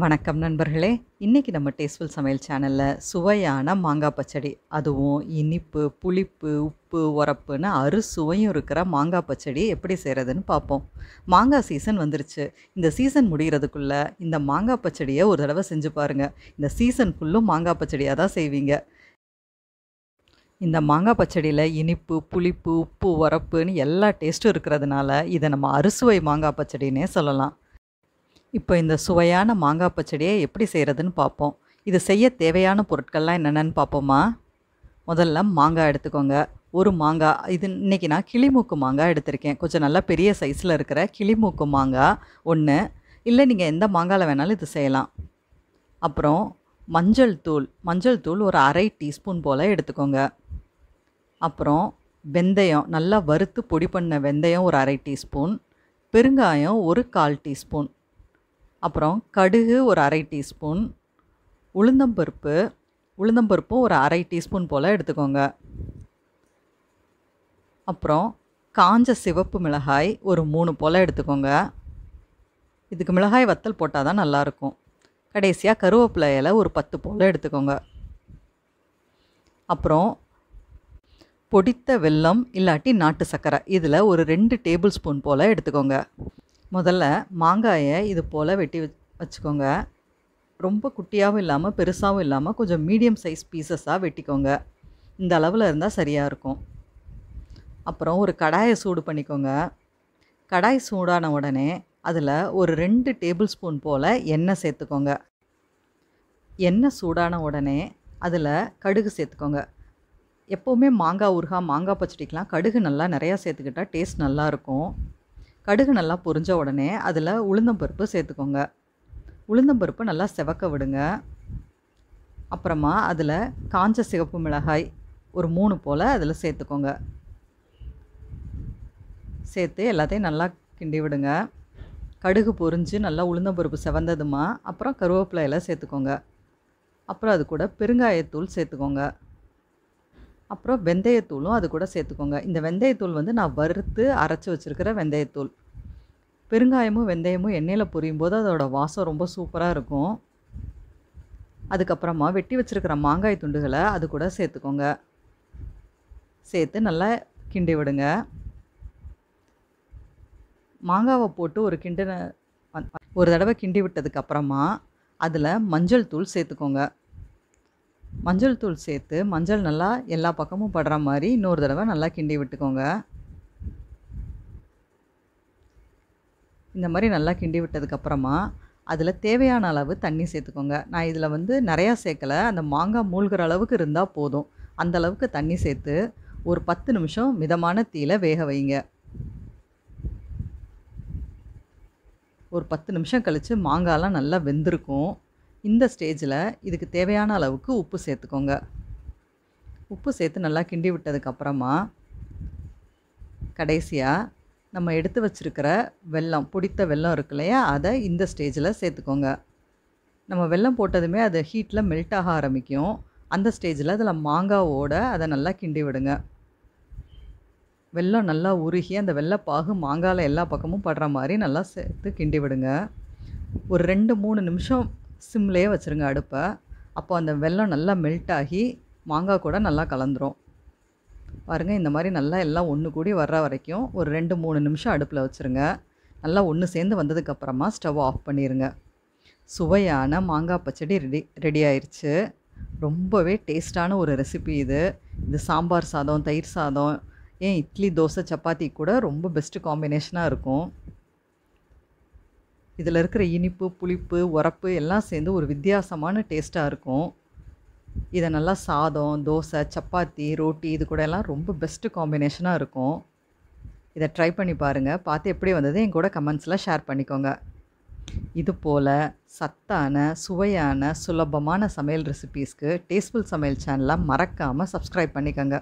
வணக்கம் நண்பர்களே இன்றைக்கி நம்ம டேஸ்ட்ஃபுல் சமையல் சேனலில் சுவையான மாங்காய் பச்சடி அதுவும் இனிப்பு புளிப்பு உப்பு உரப்புன்னு அறு சுவையும் இருக்கிற மாங்காய் பச்சடி எப்படி செய்கிறதுன்னு பார்ப்போம் மாங்காய் சீசன் வந்துருச்சு இந்த சீசன் முடிகிறதுக்குள்ளே இந்த மாங்காய் பச்சடியை ஒரு தடவை செஞ்சு பாருங்கள் இந்த சீசன் ஃபுல்லும் மாங்காய் பச்சடியாக தான் செய்வீங்க இந்த மாங்காய் பச்சடியில் இனிப்பு புளிப்பு உப்பு உரப்புன்னு எல்லா டேஸ்ட்டும் இருக்கிறதுனால இதை நம்ம அறுசுவை மாங்காய் பச்சடின்னே சொல்லலாம் இப்போ இந்த சுவையான மாங்காய் பச்சடியை எப்படி செய்கிறதுன்னு பார்ப்போம் இது செய்ய தேவையான பொருட்கள்லாம் என்னென்னு பார்ப்போமா முதல்ல மாங்காய் எடுத்துக்கோங்க ஒரு மாங்காய் இது இன்றைக்கி நான் கிளிமூக்கு மாங்காய் எடுத்திருக்கேன் கொஞ்சம் நல்லா பெரிய சைஸில் இருக்கிற கிளிமூக்கு மாங்காய் ஒன்று இல்லை நீங்கள் எந்த மாங்காயில் வேணாலும் இது செய்யலாம் அப்புறம் மஞ்சள் தூள் மஞ்சள் தூள் ஒரு அரை டீஸ்பூன் போல் எடுத்துக்கோங்க அப்புறம் வெந்தயம் நல்லா வறுத்து பொடி பண்ண வெந்தயம் ஒரு அரை டீஸ்பூன் பெருங்காயம் ஒரு கால் டீஸ்பூன் அப்புறம் கடுகு ஒரு அரை டீஸ்பூன் உளுந்தம்பருப்பு உளுந்தம்பருப்பும் ஒரு அரை டீஸ்பூன் போல் எடுத்துக்கோங்க அப்புறம் காஞ்ச சிவப்பு மிளகாய் ஒரு மூணு போல் எடுத்துக்கோங்க இதுக்கு மிளகாய் வத்தல் போட்டால் தான் நல்லாயிருக்கும் கடைசியாக கருவேப்பிலை இலை ஒரு பத்து போல் எடுத்துக்கோங்க அப்புறம் பொடித்த வெல்லம் இல்லாட்டி நாட்டு சர்க்கரை இதில் ஒரு ரெண்டு டேபிள் ஸ்பூன் போல் எடுத்துக்கோங்க முதல்ல மாங்காயை இது போல் வெட்டி வச் வச்சுக்கோங்க ரொம்ப குட்டியாகவும் இல்லாமல் பெருசாகவும் இல்லாமல் கொஞ்சம் மீடியம் சைஸ் பீசஸாக வெட்டிக்கோங்க இந்த அளவில் இருந்தால் சரியாக இருக்கும் அப்புறம் ஒரு கடாயை சூடு பண்ணிக்கோங்க கடாய் சூடான உடனே அதில் ஒரு ரெண்டு டேபிள் ஸ்பூன் போல் எண்ணெய் சேர்த்துக்கோங்க எண்ணெய் சூடான உடனே அதில் கடுகு சேர்த்துக்கோங்க எப்போவுமே மாங்காய் ஊறுகாய் மாங்காய் பச்சடிக்கெலாம் கடுகு நல்லா நிறையா சேர்த்துக்கிட்டால் டேஸ்ட் நல்லாயிருக்கும் கடுகு நல்லா பொரிஞ்ச உடனே அதில் உளுந்தம்பருப்பு சேர்த்துக்கோங்க உளுந்தம்பருப்பு நல்லா செவக்க விடுங்க அப்புறமா அதில் காஞ்ச சிவப்பு மிளகாய் ஒரு மூணு போல் அதில் சேர்த்துக்கோங்க சேர்த்து எல்லாத்தையும் நல்லா கிண்டி விடுங்க கடுகு பொரிஞ்சு நல்லா உளுந்தம்பருப்பு செவந்ததுமா அப்புறம் கருவேப்பிலை எல்லாம் சேர்த்துக்கோங்க அப்புறம் அது கூட பெருங்காயத்தூள் சேர்த்துக்கோங்க அப்புறம் வெந்தயத்தூளும் அது கூட சேர்த்துக்கோங்க இந்த வெந்தயத்தூள் வந்து நான் வறுத்து அரைச்சி வச்சுருக்கிற வெந்தயத்தூள் பெருங்காயமும் வெந்தயமும் எண்ணெயில் பொரியும்போது போது அதோடய வாசம் ரொம்ப சூப்பராக இருக்கும் அதுக்கப்புறமா வெட்டி வச்சுருக்கிற மாங்காய் துண்டுகளை அது கூட சேர்த்துக்கோங்க சேர்த்து நல்லா கிண்டி விடுங்க மாங்காவை போட்டு ஒரு கிண்டின ஒரு தடவை கிண்டி விட்டதுக்கப்புறமா அதில் மஞ்சள் தூள் சேர்த்துக்கோங்க மஞ்சள் தூள் சேர்த்து மஞ்சள் நல்லா எல்லா பக்கமும் படுற மாதிரி இன்னொரு தடவை நல்லா கிண்டி விட்டுக்கோங்க இந்த மாதிரி நல்லா கிண்டி விட்டதுக்கப்புறமா அதில் தேவையான அளவு தண்ணி சேர்த்துக்கோங்க நான் இதில் வந்து நிறையா சேர்க்கலை அந்த மாங்காய் மூழ்கிற அளவுக்கு இருந்தால் போதும் அந்த அளவுக்கு தண்ணி சேர்த்து ஒரு பத்து நிமிஷம் மிதமான தீயில் வேக வைங்க ஒரு பத்து நிமிஷம் கழித்து மாங்காயெலாம் நல்லா வெந்திருக்கும் இந்த ஸ்டேஜில் இதுக்கு தேவையான அளவுக்கு உப்பு சேர்த்துக்கோங்க உப்பு சேர்த்து நல்லா கிண்டி விட்டதுக்கப்புறமா கடைசியாக நம்ம எடுத்து வச்சுருக்கிற வெல்லம் பிடித்த வெல்லம் இருக்கு இல்லையா அதை இந்த ஸ்டேஜில் சேர்த்துக்கோங்க நம்ம வெல்லம் போட்டதுமே அது ஹீட்டில் மெல்ட் ஆக ஆரம்பிக்கும் அந்த ஸ்டேஜில் அதில் மாங்காவோட அதை நல்லா கிண்டி விடுங்க வெல்லம் நல்லா உருகி அந்த வெள்ளப்பாகு மாங்காயில் எல்லா பக்கமும் படுற மாதிரி நல்லா சேர்த்து கிண்டி விடுங்க ஒரு ரெண்டு மூணு நிமிஷம் சிம்லேயே வச்சுருங்க அடுப்பை அப்போ அந்த வெல்லம் நல்லா மெல்ட் ஆகி மாங்காய் கூட நல்லா கலந்துரும் பாருங்கள் இந்த மாதிரி நல்லா எல்லாம் ஒன்று கூடி வர்ற வரைக்கும் ஒரு ரெண்டு மூணு நிமிஷம் அடுப்பில் வச்சுருங்க நல்லா ஒன்று சேர்ந்து வந்ததுக்கப்புறமா ஸ்டவ் ஆஃப் பண்ணிடுங்க சுவையான மாங்காய் பச்சடி ரெடி ரெடி ஆயிடுச்சு ரொம்பவே டேஸ்டான ஒரு ரெசிபி இது இது சாம்பார் சாதம் தயிர் சாதம் ஏன் இட்லி தோசை சப்பாத்தி கூட ரொம்ப பெஸ்ட்டு காம்பினேஷனாக இருக்கும் இதில் இருக்கிற இனிப்பு புளிப்பு உரப்பு எல்லாம் சேர்ந்து ஒரு வித்தியாசமான டேஸ்ட்டாக இருக்கும் இதை நல்லா சாதம் தோசை சப்பாத்தி ரோட்டி இது கூட எல்லாம் ரொம்ப பெஸ்ட்டு காம்பினேஷனாக இருக்கும் இதை ட்ரை பண்ணி பாருங்கள் பார்த்து எப்படி வந்தது என் கூட கமெண்ட்ஸில் ஷேர் பண்ணிக்கோங்க இது போல் சத்தான சுவையான சுலபமான சமையல் ரெசிபீஸ்க்கு டேஸ்ட்ஃபுல் சமையல் சேனலை மறக்காமல் சப்ஸ்கிரைப் பண்ணிக்கோங்க